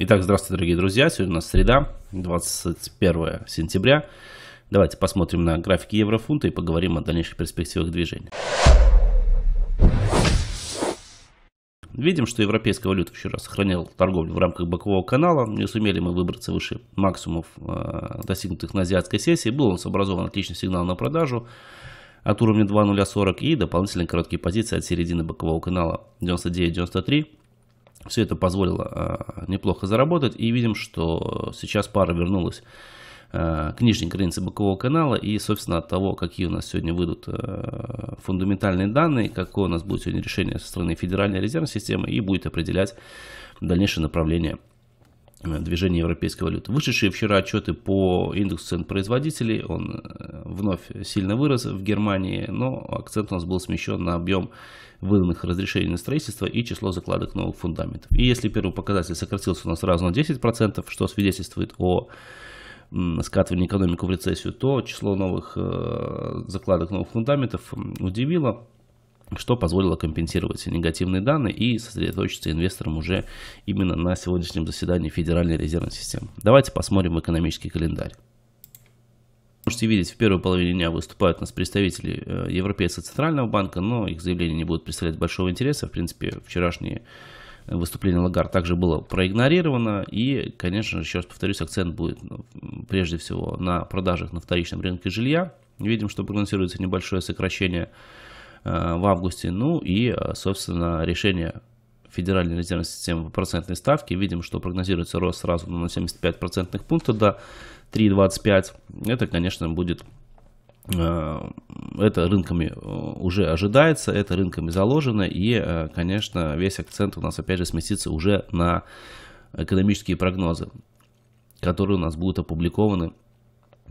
Итак, здравствуйте, дорогие друзья. Сегодня у нас среда, 21 сентября. Давайте посмотрим на графики еврофунта и поговорим о дальнейших перспективах движения. Видим, что европейская валюта вчера сохраняла торговлю в рамках бокового канала. Не сумели мы выбраться выше максимумов, э, достигнутых на азиатской сессии. Был у нас образован отличный сигнал на продажу от уровня 2.040 и дополнительные короткие позиции от середины бокового канала 99,93. Все это позволило а, неплохо заработать. И видим, что сейчас пара вернулась а, к нижней границе бокового канала и, собственно, от того, какие у нас сегодня выйдут а, фундаментальные данные, какое у нас будет сегодня решение со стороны Федеральной резервной системы и будет определять дальнейшее направление Э, движения европейской валюты. Вышедшие вчера отчеты по индексу цен производителей, он э, вновь сильно вырос в Германии, но акцент у нас был смещен на объем выданных разрешений на строительство и число закладок новых фундаментов. И если первый показатель сократился у нас сразу на 10%, что свидетельствует о скатывании экономику в рецессию, то число новых э, закладок, новых фундаментов удивило что позволило компенсировать негативные данные и сосредоточиться инвесторам уже именно на сегодняшнем заседании Федеральной резервной системы. Давайте посмотрим экономический календарь. Можете видеть, в первой половине дня выступают у нас представители э, Европейского центрального банка, но их заявления не будут представлять большого интереса. В принципе, вчерашнее э, выступление Лагар также было проигнорировано. И, конечно, еще раз повторюсь, акцент будет ну, прежде всего на продажах на вторичном рынке жилья. Видим, что прогнозируется небольшое сокращение Э, в августе. Ну и, э, собственно, решение Федеральной резервной системы по процентной ставке. Видим, что прогнозируется рост сразу на 75 процентных пунктов до 3,25. Это, конечно, будет э, это рынками уже ожидается, это рынками заложено, и, конечно, весь акцент у нас опять же сместится уже на экономические прогнозы, которые у нас будут опубликованы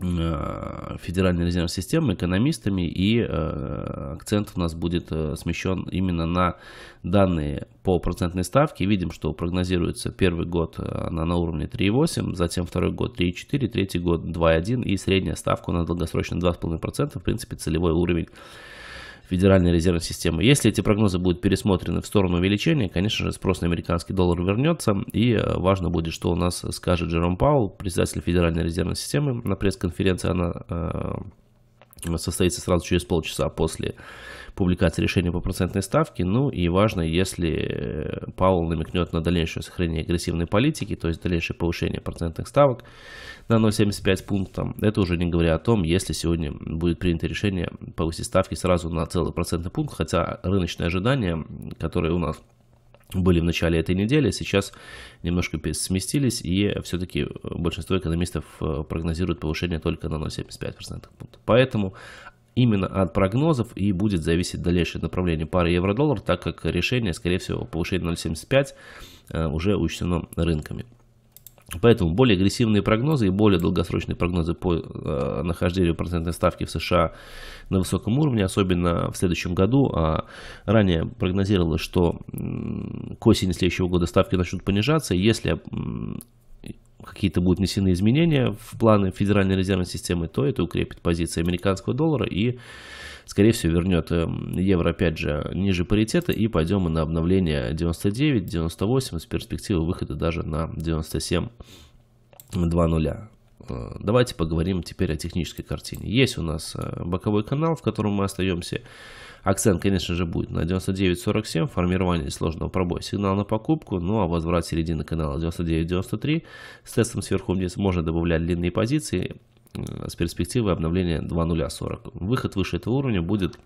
Э, Федеральной резервной системы, экономистами, и э, акцент у нас будет э, смещен именно на данные по процентной ставке. Видим, что прогнозируется первый год она на уровне 3,8, затем второй год 3,4, третий год 2,1 и средняя ставка на долгосрочно 2,5%, в принципе, целевой уровень Федеральной резервной системы. Если эти прогнозы будут пересмотрены в сторону увеличения, конечно же, спрос на американский доллар вернется, и э, важно будет, что у нас скажет Джером Паул, председатель Федеральной резервной системы. На пресс-конференции она э, состоится сразу через полчаса после публикации решения по процентной ставке. Ну и важно, если э, Паул намекнет на дальнейшее сохранение агрессивной политики, то есть дальнейшее повышение процентных ставок на 0,75 пункта. Это уже не говоря о том, если сегодня будет принято решение повысить ставки сразу на целый процентный пункт, хотя рыночные ожидания, которые у нас были в начале этой недели, сейчас немножко сместились, и все-таки большинство экономистов э, прогнозируют повышение только на 0,75% пункта. Поэтому Именно от прогнозов и будет зависеть дальнейшее направление пары евро-доллар, так как решение, скорее всего, повышение 0,75 э, уже учтено рынками. Поэтому более агрессивные прогнозы и более долгосрочные прогнозы по э, нахождению процентной ставки в США на высоком уровне, особенно в следующем году. А ранее прогнозировалось, что э, к осени следующего года ставки начнут понижаться. Если э, какие-то будут внесены изменения в планы Федеральной резервной системы, то это укрепит позиции американского доллара и, скорее всего, вернет эм, евро, опять же, ниже паритета и пойдем мы на обновление 99, 98 с перспективы выхода даже на 97 20 Э, давайте поговорим теперь о технической картине. Есть у нас э, боковой канал, в котором мы остаемся. Акцент, конечно же, будет на 99.47, формирование сложного пробоя, сигнал на покупку, ну а возврат середины канала 99.93 с тестом сверху вниз можно добавлять длинные позиции э, с перспективой обновления 2.0.40. Выход выше этого уровня будет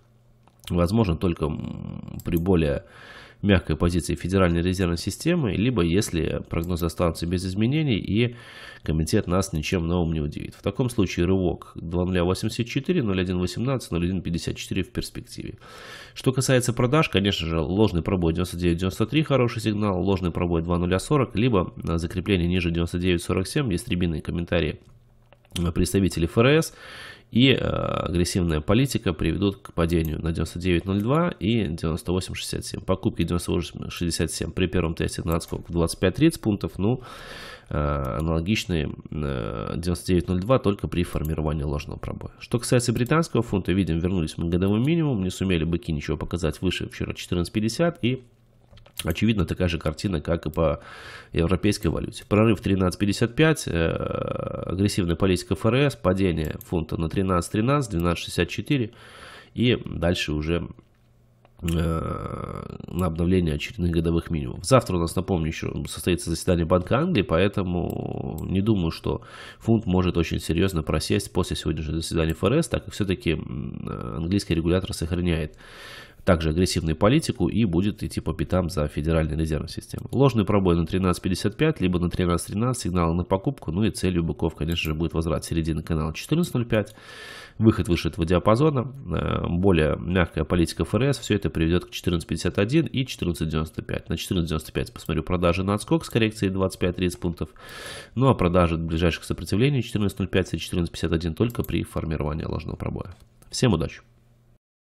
возможен только при более мягкой позиции Федеральной резервной системы, либо если прогнозы останутся без изменений и комитет нас ничем новым не удивит. В таком случае рывок 2.084, 0.118, 0.154 в перспективе. Что касается продаж, конечно же, ложный пробой 99.93 хороший сигнал, ложный пробой 2.040, либо закрепление ниже 99.47, есть рябинные комментарии э, представителей ФРС. И э, агрессивная политика приведут к падению на 99.02 и 98.67. Покупки 98.67 при первом тесте на отскок в 25 25.30 пунктов, ну, э, аналогичные 99.02 э, только при формировании ложного пробоя. Что касается британского фунта, видим, вернулись мы к годовому минимуму, не сумели быки ничего показать выше вчера 14.50 и Очевидно, такая же картина, как и по европейской валюте. Прорыв 13.55, э, агрессивная политика ФРС, падение фунта на 13.13, 12.64 и дальше уже э, на обновление очередных годовых минимумов. Завтра у нас, напомню, еще состоится заседание Банка Англии, поэтому не думаю, что фунт может очень серьезно просесть после сегодняшнего заседания ФРС, так как все-таки английский регулятор сохраняет также агрессивную политику и будет идти по пятам за Федеральной резервной системой. Ложный пробой на 13.55, либо на 13.13, сигналы на покупку, ну и целью быков, конечно же, будет возврат середины канала 14.05, выход выше этого диапазона, э, более мягкая политика ФРС, все это приведет к 14.51 и 14.95. На 14.95 посмотрю продажи на отскок с коррекцией 25-30 пунктов, ну а продажи ближайших сопротивлений 14.05 и 14.51 только при формировании ложного пробоя. Всем удачи!